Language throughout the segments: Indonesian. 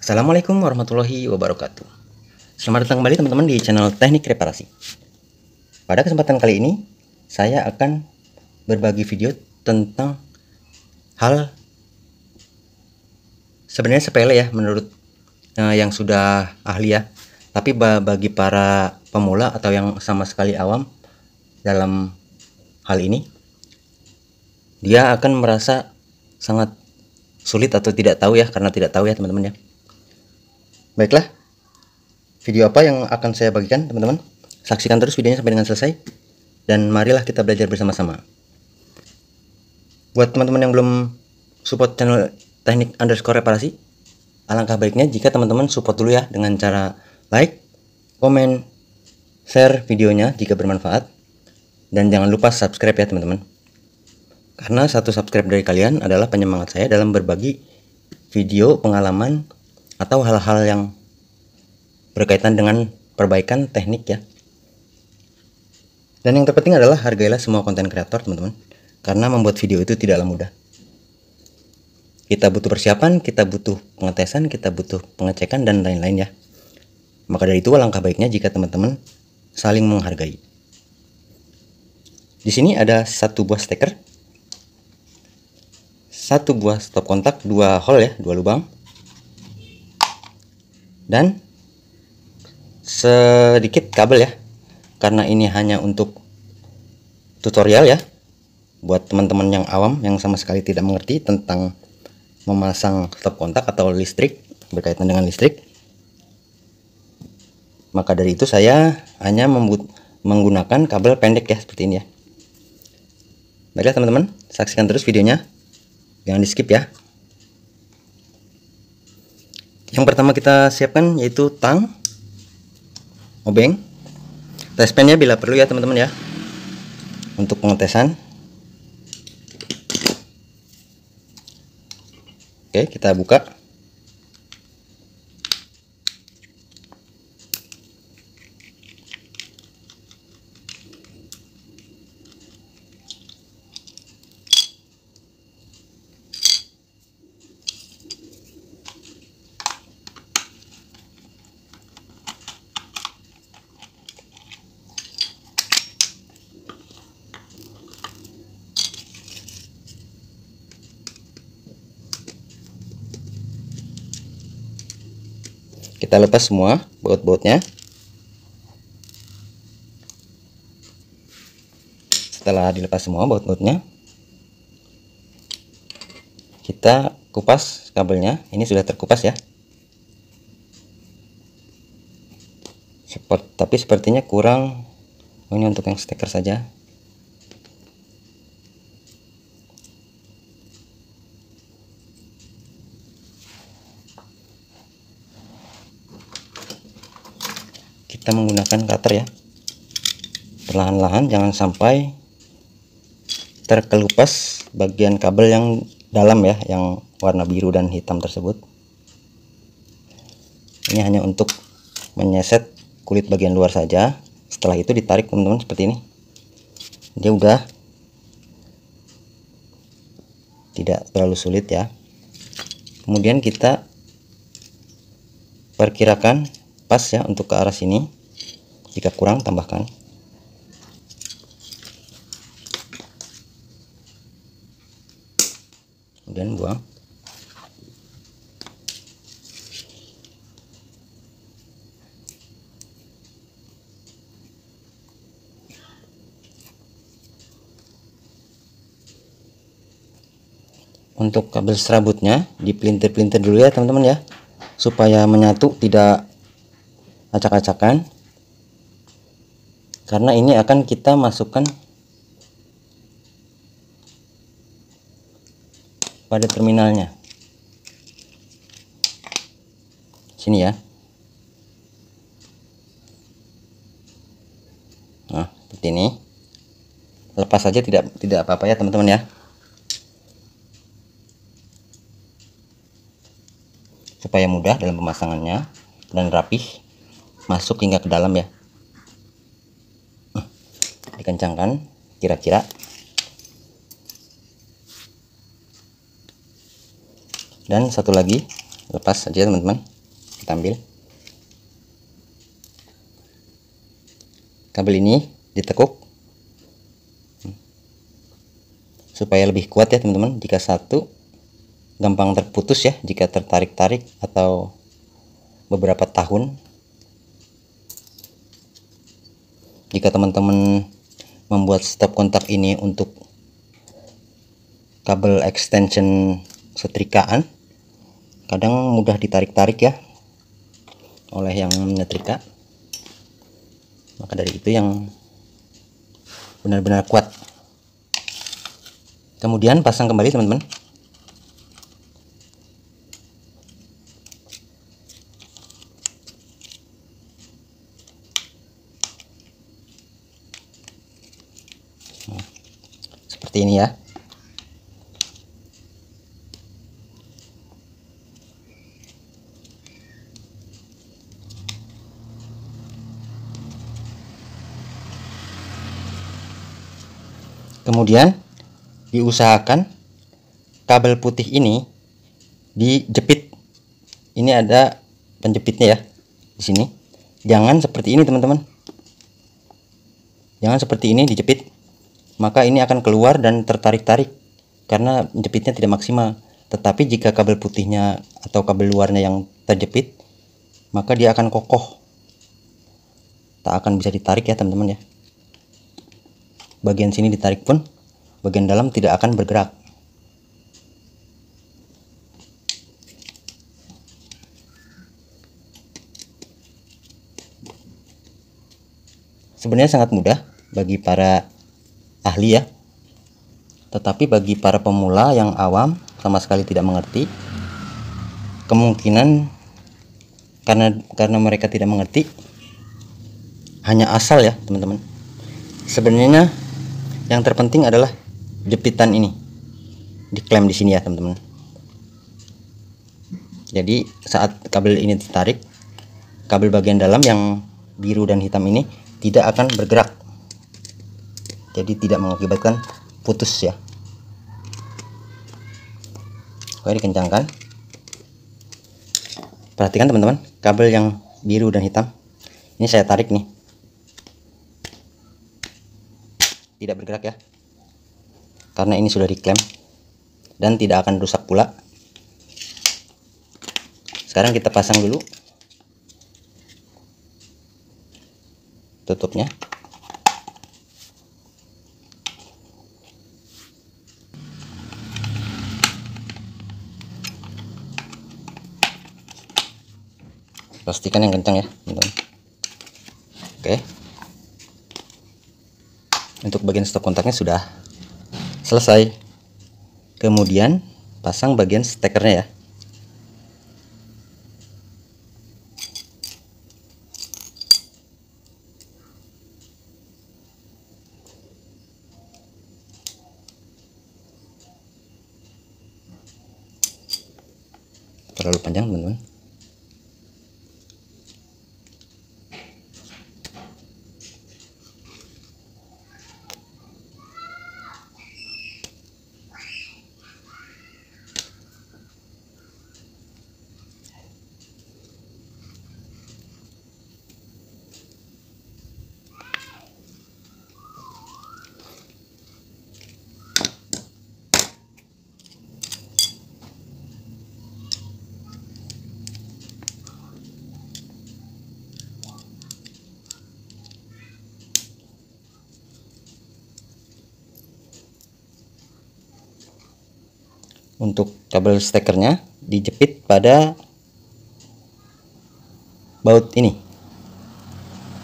Assalamualaikum warahmatullahi wabarakatuh. Selamat datang kembali teman-teman di channel Teknik Reparasi. Pada kesempatan kali ini, saya akan berbagi video tentang hal sebenarnya sepele ya menurut Eh, yang sudah ahli ya tapi bagi para pemula atau yang sama sekali awam dalam hal ini dia akan merasa sangat sulit atau tidak tahu ya karena tidak tahu ya teman-teman ya baiklah video apa yang akan saya bagikan teman-teman saksikan terus videonya sampai dengan selesai dan marilah kita belajar bersama-sama buat teman-teman yang belum support channel teknik underscore reparasi Alangkah baiknya jika teman-teman support dulu ya dengan cara like, komen, share videonya jika bermanfaat. Dan jangan lupa subscribe ya teman-teman. Karena satu subscribe dari kalian adalah penyemangat saya dalam berbagi video pengalaman atau hal-hal yang berkaitan dengan perbaikan teknik ya. Dan yang terpenting adalah hargailah semua konten kreator teman-teman. Karena membuat video itu tidaklah mudah kita butuh persiapan, kita butuh pengetesan, kita butuh pengecekan dan lain-lain ya. Maka dari itu langkah baiknya jika teman-teman saling menghargai. Di sini ada satu buah steker, satu buah stop kontak, dua hole ya, dua lubang, dan sedikit kabel ya, karena ini hanya untuk tutorial ya, buat teman-teman yang awam yang sama sekali tidak mengerti tentang memasang stop kontak atau listrik berkaitan dengan listrik maka dari itu saya hanya menggunakan kabel pendek ya seperti ini ya baiklah teman-teman saksikan terus videonya jangan di skip ya yang pertama kita siapkan yaitu tang obeng ya bila perlu ya teman-teman ya untuk pengetesan Oke, kita buka. kita lepas semua baut-bautnya setelah dilepas semua baut-bautnya kita kupas kabelnya ini sudah terkupas ya Seperti, tapi sepertinya kurang oh, ini untuk yang steker saja kita menggunakan cutter ya perlahan-lahan jangan sampai terkelupas bagian kabel yang dalam ya yang warna biru dan hitam tersebut ini hanya untuk menyeset kulit bagian luar saja setelah itu ditarik teman-teman seperti ini dia udah tidak terlalu sulit ya kemudian kita perkirakan pas ya untuk ke arah sini jika kurang, tambahkan. Kemudian buang. untuk kabel serabutnya dipelintir-pelintir dulu ya teman-teman ya supaya menyatu tidak acak-acakan karena ini akan kita masukkan pada terminalnya sini ya nah seperti ini lepas saja tidak tidak apa-apa ya teman-teman ya supaya mudah dalam pemasangannya dan rapih masuk hingga ke dalam ya dikencangkan kira-kira dan satu lagi lepas aja teman-teman kita ambil kabel ini ditekuk supaya lebih kuat ya teman-teman jika satu gampang terputus ya jika tertarik-tarik atau beberapa tahun jika teman-teman membuat step kontak ini untuk kabel extension setrikaan kadang mudah ditarik-tarik ya oleh yang menyetrika maka dari itu yang benar-benar kuat kemudian pasang kembali teman-teman seperti ini ya Kemudian diusahakan kabel putih ini dijepit. Ini ada penjepitnya ya di sini. Jangan seperti ini teman-teman. Jangan seperti ini dijepit maka ini akan keluar dan tertarik-tarik karena jepitnya tidak maksimal. Tetapi jika kabel putihnya atau kabel luarnya yang terjepit, maka dia akan kokoh. Tak akan bisa ditarik ya teman-teman ya. Bagian sini ditarik pun, bagian dalam tidak akan bergerak. Sebenarnya sangat mudah bagi para ahli ya tetapi bagi para pemula yang awam sama sekali tidak mengerti kemungkinan karena karena mereka tidak mengerti hanya asal ya teman-teman sebenarnya yang terpenting adalah jepitan ini diklaim di sini ya teman-teman jadi saat kabel ini ditarik kabel bagian dalam yang biru dan hitam ini tidak akan bergerak jadi tidak mengakibatkan putus ya oke dikencangkan perhatikan teman-teman kabel yang biru dan hitam ini saya tarik nih tidak bergerak ya karena ini sudah diklaim dan tidak akan rusak pula sekarang kita pasang dulu tutupnya pastikan yang kencang ya teman -teman. oke untuk bagian stop kontaknya sudah selesai kemudian pasang bagian stekernya ya terlalu panjang teman-teman untuk kabel stekernya dijepit pada baut ini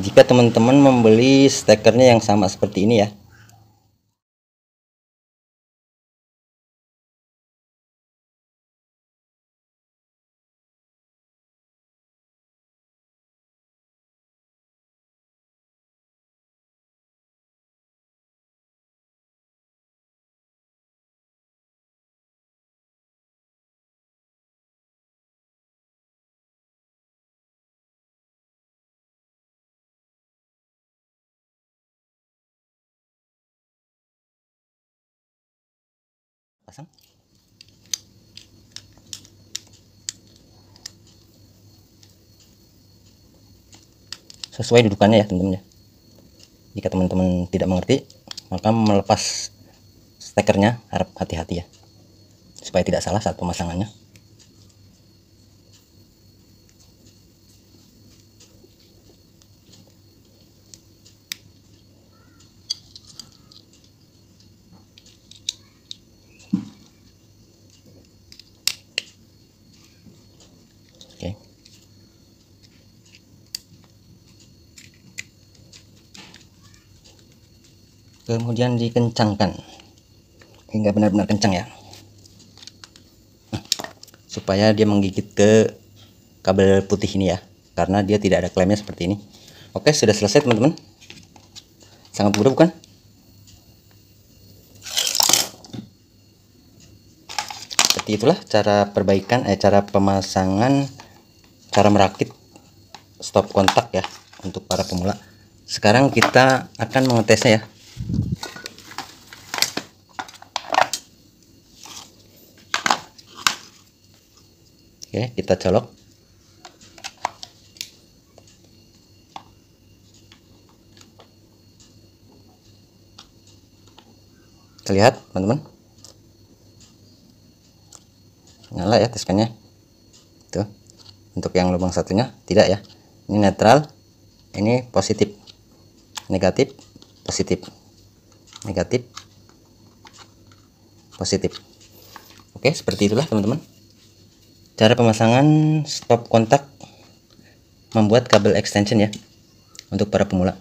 jika teman-teman membeli stekernya yang sama seperti ini ya pasang sesuai dudukannya ya teman-teman ya. jika teman-teman tidak mengerti maka melepas stekernya harap hati-hati ya supaya tidak salah saat pemasangannya kemudian dikencangkan hingga benar-benar kencang ya supaya dia menggigit ke kabel putih ini ya karena dia tidak ada klaimnya seperti ini oke sudah selesai teman-teman sangat mudah bukan seperti itulah cara perbaikan eh cara pemasangan cara merakit stop kontak ya untuk para pemula sekarang kita akan mengetesnya ya Oke, kita colok. Lihat, teman-teman? Nyala ya teskannya. Tuh. Untuk yang lubang satunya tidak ya. Ini netral, ini positif. Negatif, positif negatif positif oke seperti itulah teman-teman cara pemasangan stop kontak membuat kabel extension ya untuk para pemula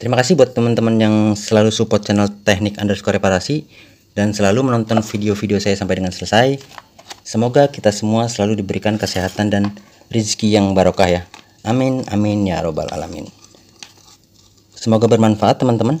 terima kasih buat teman-teman yang selalu support channel teknik underscore reparasi dan selalu menonton video-video saya sampai dengan selesai semoga kita semua selalu diberikan kesehatan dan rezeki yang barokah ya amin amin ya robbal alamin semoga bermanfaat teman-teman